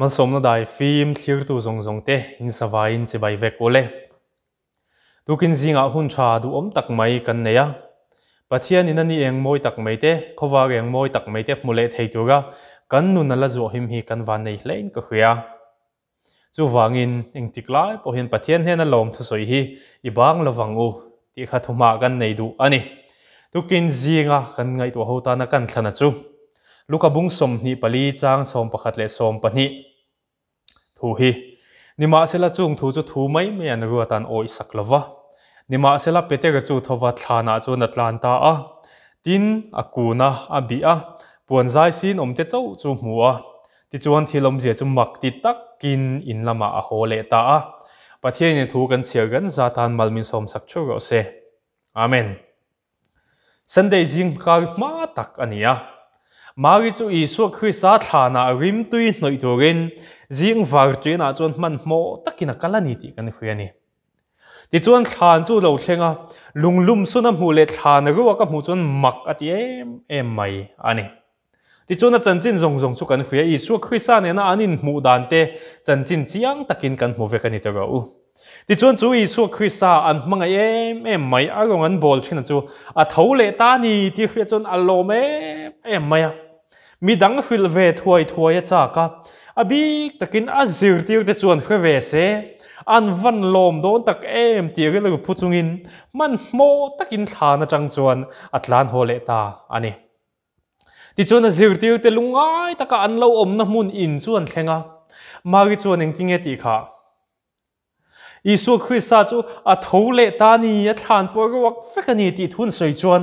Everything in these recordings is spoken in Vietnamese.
มันสมนดายฟิล์มทิรตูทรงทรงเตอินสวายินจะใบเวกโอเลดูกินซิงอาหุ่นชาดูอมตักไม่กันเนียปัจจัยนี้นี่เองมวยตักไม่เตะขวาเองมวยตักไม่เตะมูเลทตัวกะกันนุนนั่นละจู่หิมฮีกันวันในเล่นก็เขียจู่วางินเองติกลายพอเห็นปัจจัยนี้นั่นลมทุสอยฮีอีบางละวังอูที่ขัดหุมากันในดูอันนี้ดูกินซิงอากันไงตัวหัวตานักันขนาดจู่ลูกบุ้งสมนี่ปลีจ้างสมประคัดเลสมปนี่ thu hi nima sela chung thu chu thu mai me an ru atan oi sak lova nima sela pete ga chu thowa thlana chu na tlan ta a tin na akuna abia puanzai sin omte chau chu hmua ti chuan thilom je chu mak ti tak kin in lama a hole ta a pathian ne thu kan chhia gan zatan malmin som sak chu ro se amen sunday jing kal ma tak ania magi chu isu khrisa thlana rim tui noi turin jing var trin ah a chon man mo takina kalani ti kan khuyani ti chuan thlan chu lo thlenga lunglum suna mu le thlan ruwa ka mu chon mak ati em em mai ani ti chuan a chanchin zong zong chu kan khuya isu khrisa ne na anin mu dan te chanchin chiang takin kan mu ve kan ito u ti chuan chu isu khrisa an manga em em mai arong an bol thina chu a thole ta ni ti khia chon alom em em à mi dang fil ve thuai thuai a chaka abi takin a zir tiu te chuan khwe ve se an van lom don tak em tir ge lo puchungin man mo takin thla na chang chuan atlan hole ta ani ti chuan a zir tiu te lungai taka an lo om na mun in chuan thlenga magi chuan eng tinge ti kha Isu Christa chu a thole ta ni a thlan por wak fekani ti thun soi chuan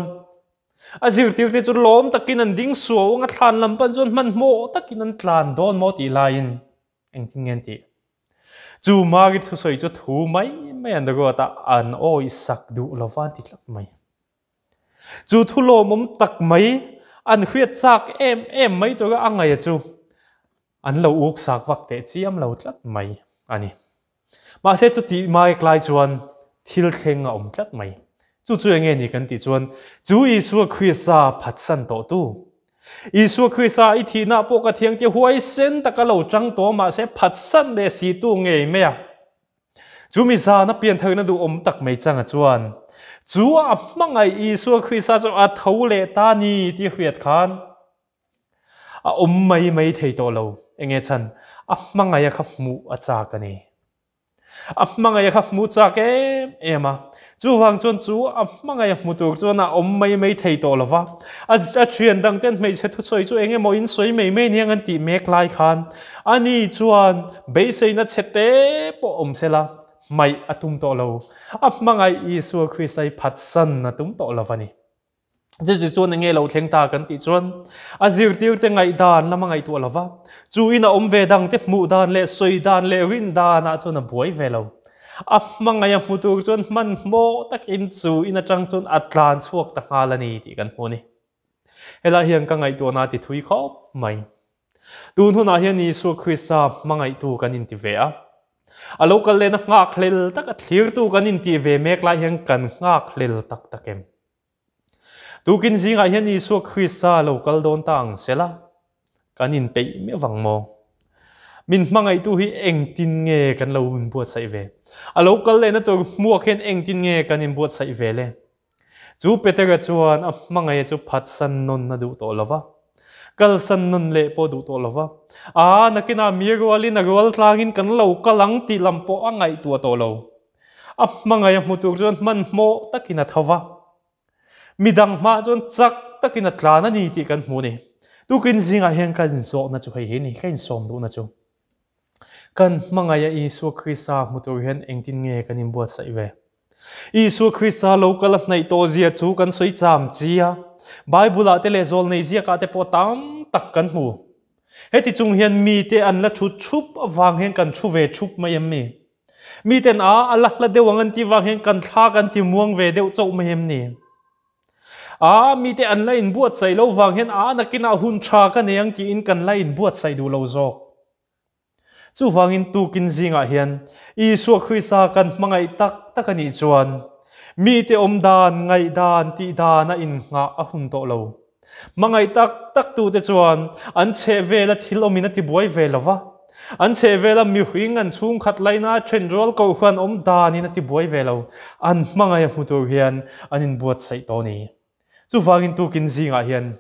a zirtir te chu lawm takin an ding suo nga thlan lampan chuan hman hmaw takin an tlan dawn maw tih lain engting ngen tih chu magi thu soi chu thu mai mai an dago ta an oi sak du lovan ti tlak mai chu thu lo mom tak mai an khuyết chak em em mấy tôi ăn ngày chú anh lâu uống sạc vặt tệ chi em lâu tắt mày anh mà sẽ chú tí mai lại chuan thiêu khen ngà ông tắt mày 主最爱你跟地尊，主耶稣可以撒爬山多度，耶稣可以撒一天那不个天的坏神，大家老张多嘛些爬山的事都爱咩啊？主咪撒那边头那都我们得没张啊转，主啊，乜爱耶稣可以撒做阿头咧打你的血看，啊我咪咪睇到路，应该趁啊乜爱一刻冇阿扎嘅呢？啊乜爱一刻冇扎嘅，哎嘛。chú chu chú chon chu a mangai mutuk chu na om mai mai thei to lawa a a thian dang ten mai che thu choi chu enge mo in soi anh mai niang an ti mek lai khan ani chuan be sei na chete po om sela mai atum to lo a mangai isu khrisai phat san atum to lawani chứ chỉ chôn nghe lâu thèn ta cần tí chôn à diệu tiêu tên ngày đàn là mà ngày tuổi là vâng chú ý là ông về đăng tiếp mụ đàn lệ suy đàn lệ win đàn à chôn là buổi về lâu a mangaya mutuk à chuan man mo tak in chu in atang à chuan atlan à chuak ta hala ni ti kan hmu ni hela hian ka ngai tu na ti thui kho mai tun huna hian Isu Krista mangai tu kan in ti ve a a local le na ngak lel tak a thlir tu kan in ti ve mek lai hian kan ngak lel tak takem tukin zinga hian Isu Krista local don tang sela kan in pe me wang mo min ai tu hi eng tin nghe kan lo in buat sai ve a local le na tur mua khen eng tin nge kan in buat sai ve le chu petega chuan a ai chu phat san non na du to lova kal san non le po du to lova a nakina mirwali nagwal tlangin kan lo kalang ti lampo angai tu to lo a ai mu tu chuan man mo takina thova midang ma chuan chak takina tlana ni ti kan hmu ni tu kin zinga hian kan zawh na chu hei hi ni kain sawm duh na chu kan mangaya Isu Krista mutur hen engtin nge kan imbuat sai ve Isu Krista local nei to zia chu kan soi cham chia Bible ate le zol nei zia ka te po tam tak kan mu heti chung hian mi te an la thu thup awang hian kan chu ve thup mai em mi mi ten a Allah la dewang an ti wang hian kan thla kan ti muang ve deuh chau mai em ni a mi te an la in buat sai lo wang hian a nakina hun cha ka neang ki in kan la in buat say du lo zok chu in tu kinh hiền, zinga hian i su khuisa mang ai tak tak ani chuan mi te om dan ngai dan ti dan a in nga a hun to Mang ai tak tak tu te chuan an che vela thil omina ti buai velawa an che vela mi huing an chung khat laina chenrol ko khan om dan in ti buai velo an ai mu to hiền an in buat say to ni chu in tu kinh kin zinga hiền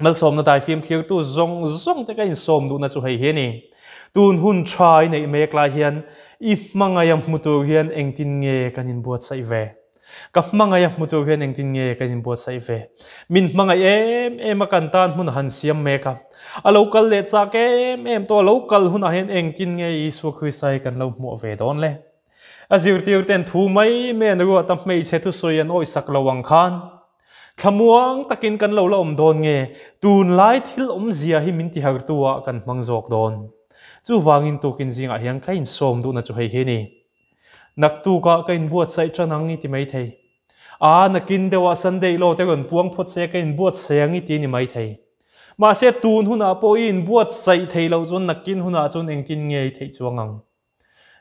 mal som na tai film thlir tu zong zong te ka in som du na chu hei he ni tun hun thai nei mek la hian i mangaya mutu hian engtin nge kanin buat sai ve ka mangaya mutu hian engtin nge kanin buat sai ve min mangai em em akan tan hun han siam meka a local le cha ke em em to local hun a hen engtin nge isu khrisai kan lo mo ve don le azir tiur ten thu mai me nu ta mei se tu soyan oi sak lawang khan thamuang takin kan lo la om don nge tun lai thil om zia hi min ti har tuwa ah kan mang jok don chu wangin tu kin zinga ah hiang kain som du na chu hei he ni nak tu ka kain buat sai chanang ni ti mai thei a nakin dewa ah sunday lo te gon puang phot se kain buat sayang ni ti ni mai thei mà sẽ tuôn hôn à po in buat say thầy lâu chôn nặc kinh hôn à chôn anh kinh nghe thầy chuông ngang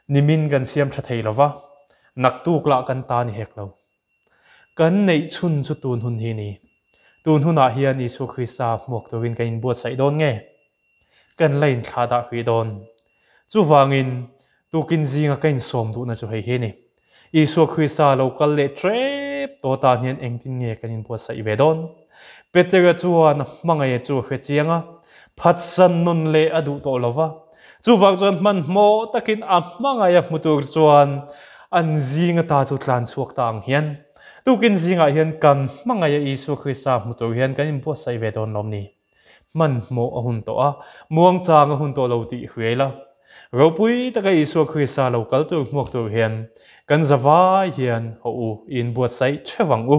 nimin gần siam cha thầy lâu va nặc tu lạ gần ta ni hẹt lâu cần nei chun chu tun hun hi ni tun hun a hian isu khrista mok to win kain buat sai don nge kan lain kha da khi don chu in tu kin cái in som du na chu hei he ni isu khrista lâu kal le trep to ta hiền anh tin nghe cái in buốt nge kanin buat sai ve don mang chuan mangai chu hre á phát san nun lệ adu to lova chu wang chuan man mo takin a mangai a mutur chuan an zinga ta chu tlan chuak tang hiền tu kin zingah hian kan mangai a isu khrisa mutu hiện kan in buat sai ve don lom ni man mo a hun to a muang chang a hun to lo ti hriela ro pui taka isu khrisa lo kal tu muak tu hian kan zawa hian ho u in buat sai chewang u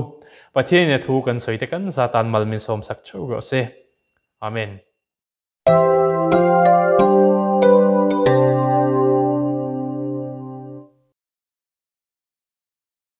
pathian ne thu kan soi te kan satan malmin som sak chu ro se amen